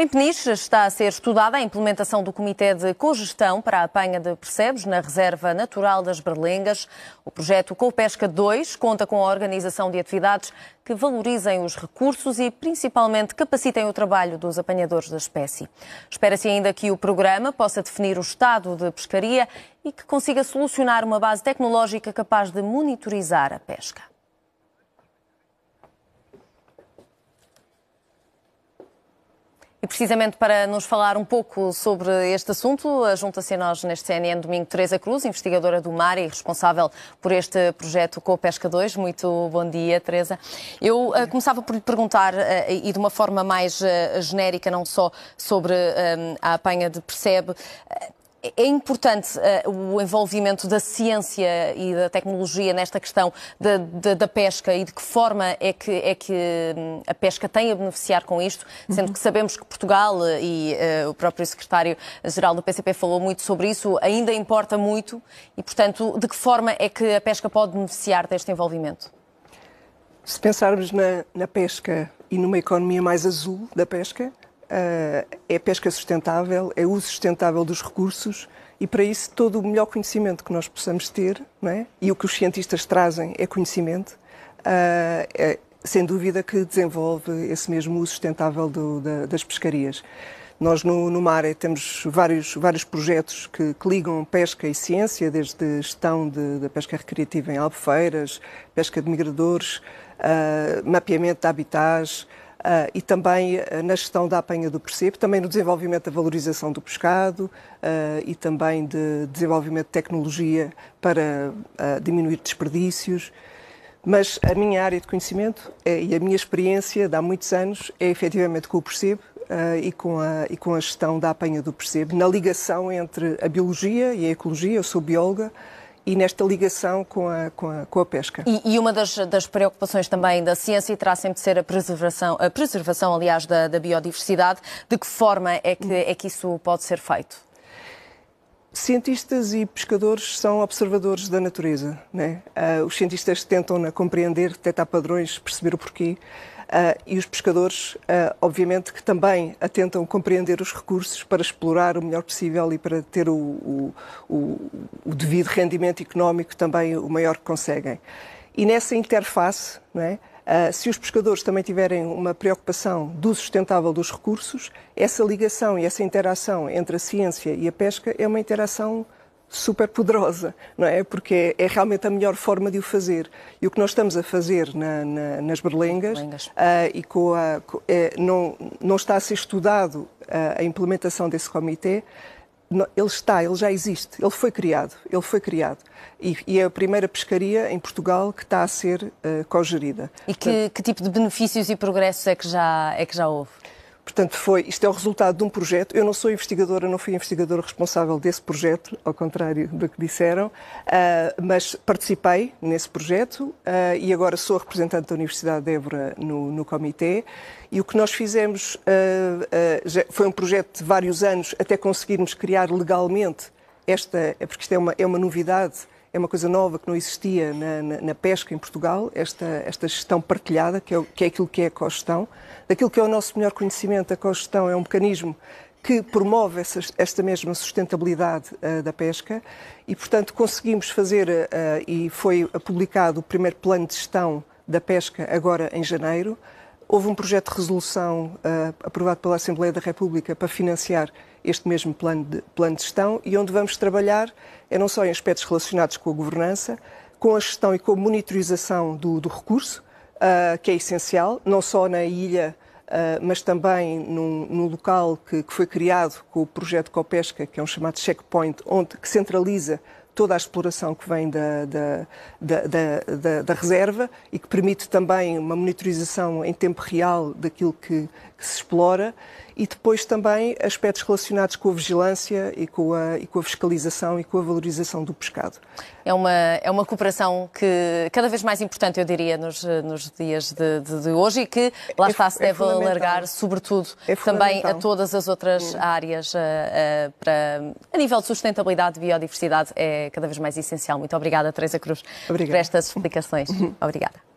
Em Peniche está a ser estudada a implementação do Comitê de Cogestão para a apanha de percebes na Reserva Natural das Berlengas. O projeto Copesca 2 conta com a organização de atividades que valorizem os recursos e principalmente capacitem o trabalho dos apanhadores da espécie. Espera-se ainda que o programa possa definir o estado de pescaria e que consiga solucionar uma base tecnológica capaz de monitorizar a pesca. E precisamente para nos falar um pouco sobre este assunto, junta-se a nós neste CNN Domingo Teresa Cruz, investigadora do mar e responsável por este projeto o pesca 2. Muito bom dia, Teresa. Eu uh, começava por lhe perguntar, uh, e de uma forma mais uh, genérica, não só sobre a apanha de percebe, é importante uh, o envolvimento da ciência e da tecnologia nesta questão da, da, da pesca e de que forma é que, é que, hum, a pesca tem a beneficiar com isto, sendo uhum. que sabemos que Portugal eh, e uh, o próprio secretário-geral do PCP falou muito sobre isso, ainda importa muito e, portanto, de que forma é que a pesca pode beneficiar deste envolvimento? Se pensarmos na, na pesca e numa economia mais azul da pesca, ah, é pesca sustentável, é uso sustentável dos recursos e para isso todo o melhor conhecimento que nós possamos ter, não é? e o que os cientistas trazem é conhecimento, ah, é, sem dúvida que desenvolve esse mesmo uso sustentável do, da, das pescarias. Nós no, no temos vários, vários projetos que, que, ligam pesca e ciência, desde gestão de, da pesca recreativa em albufeiras, pesca de migradores, uh, mapeamento de habitats, Uh, e também ah, na gestão da apanha do percebo, também no desenvolvimento da valorização do pescado uh, e também de desenvolvimento de tecnologia para diminuir desperdícios. Mas a minha área de conhecimento é, e a minha experiência de há muitos anos é efetivamente com o percebo e, com a, e com a gestão da apanha do percebo, na ligação entre a biologia e a ecologia, eu sou bióloga, e nesta ligação com a, com a, com a pesca. E, e uma das, das, preocupações também da ciência terá sempre de ser a preservação, a preservação aliás, da, da biodiversidade. De que forma é que, é que isso pode ser feito? Cientistas e pescadores são observadores da natureza. Né? Uh, os cientistas tentam compreender, detectar padrões, perceber o porquê. Ah, e os pescadores, ah, obviamente, que também tentam compreender os recursos para explorar o melhor possível e para ter o, o, o, o devido rendimento económico também o maior que conseguem. E nessa interface, não é? Uh, se os pescadores também tiverem uma preocupação do sustentável dos recursos, essa ligação e essa interação entre a ciência e a pesca é uma interação super poderosa, não é? Porque é, realmente a melhor forma de o fazer. E o que nós estamos a fazer na, na, nas berlengas, berlengas. Uh, ah, e com a, com, é, não, não está a ser estudado uh, a implementação desse comitê, ele está, ele já existe, ele foi criado, ele foi criado. E, e é a primeira pescaria em Portugal que está a ser uh, ah, cogerida. E que, Portanto, que tipo de benefícios e progressos é que já, é que já houve? Portanto, foi, isto é o resultado de um projeto. Eu não sou investigadora, não fui investigadora responsável desse projeto, ao contrário do que disseram, uh, mas participei nesse projeto uh, e agora sou representante da Universidade de Évora no, no comitê. E o que nós fizemos uh, foi um projeto de vários anos até conseguirmos criar legalmente esta, porque isto é uma, é uma novidade é uma coisa nova que não existia na, na, na pesca em Portugal, esta, esta gestão partilhada, que é, que é aquilo que é a cogestão. Daquilo que é o nosso melhor conhecimento, a cogestão é um mecanismo que promove essa, esta mesma sustentabilidade uh, da pesca e, portanto, conseguimos fazer, uh, e foi publicado o primeiro plano de gestão da pesca agora em janeiro. Houve um projeto de resolução uh, aprovado pela Assembleia da República para financiar este mesmo plano de, plano de gestão e onde vamos trabalhar é não só em aspectos relacionados com a governança, com a gestão e com a monitorização do, do recurso, uh, que é essencial, não só na ilha, uh, mas também num, local que, que, foi criado com o projeto Copesca, que é um chamado checkpoint, onde, que centraliza toda a exploração que vem da, da, da, da, reserva e que permite também uma monitorização em tempo real daquilo que, que se explora e depois também aspectos relacionados com a vigilância e com a, e com a fiscalização e com a valorização do pescado. É uma, é uma cooperação que cada vez mais importante, eu diria, nos, nos dias de, de, de hoje e que, lá é está, se é deve alargar, sobretudo, é também a todas as outras áreas a, eh, eh, para, a nível de sustentabilidade e biodiversidade, é cada vez mais essencial. Muito obrigada, Teresa Cruz, obrigada. por estas explicações. Obrigada.